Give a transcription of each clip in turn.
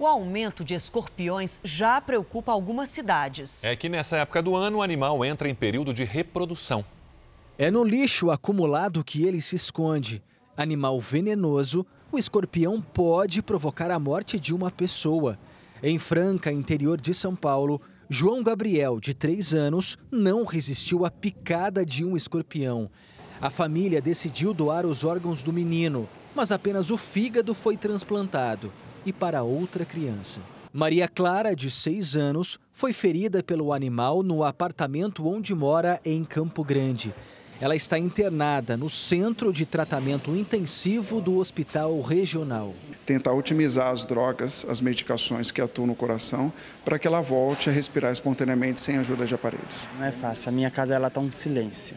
O aumento de escorpiões já preocupa algumas cidades. É que nessa época do ano o animal entra em período de reprodução. É no lixo acumulado que ele se esconde. Animal venenoso, o escorpião pode provocar a morte de uma pessoa. Em Franca, interior de São Paulo, João Gabriel, de 3 anos, não resistiu à picada de um escorpião. A família decidiu doar os órgãos do menino, mas apenas o fígado foi transplantado e para outra criança. Maria Clara, de 6 anos, foi ferida pelo animal no apartamento onde mora em Campo Grande. Ela está internada no Centro de Tratamento Intensivo do Hospital Regional. Tentar otimizar as drogas, as medicações que atuam no coração, para que ela volte a respirar espontaneamente sem ajuda de aparelhos. Não é fácil, a minha casa está um silêncio.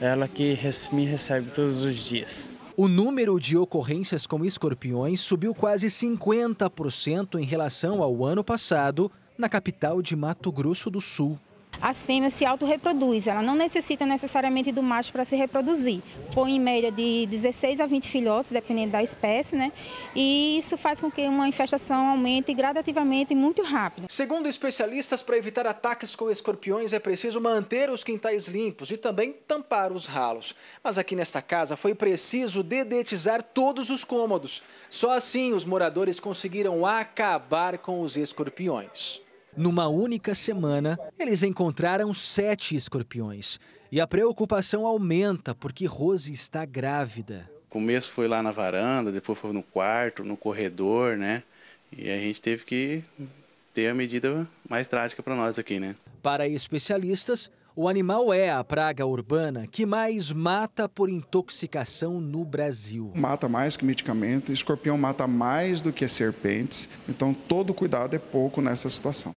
Ela que me recebe todos os dias. O número de ocorrências com escorpiões subiu quase 50% em relação ao ano passado na capital de Mato Grosso do Sul as fêmeas se autorreproduzem. Ela não necessita necessariamente do macho para se reproduzir. Põe em média de 16 a 20 filhotes, dependendo da espécie, né? E isso faz com que uma infestação aumente gradativamente e muito rápido. Segundo especialistas, para evitar ataques com escorpiões é preciso manter os quintais limpos e também tampar os ralos. Mas aqui nesta casa foi preciso dedetizar todos os cômodos. Só assim os moradores conseguiram acabar com os escorpiões. Numa única semana, eles encontraram sete escorpiões. E a preocupação aumenta porque Rose está grávida. O começo foi lá na varanda, depois foi no quarto, no corredor, né? E a gente teve que ter a medida mais trágica para nós aqui, né? Para especialistas, o animal é a praga urbana que mais mata por intoxicação no Brasil. Mata mais que medicamento, escorpião mata mais do que serpentes, então todo cuidado é pouco nessa situação.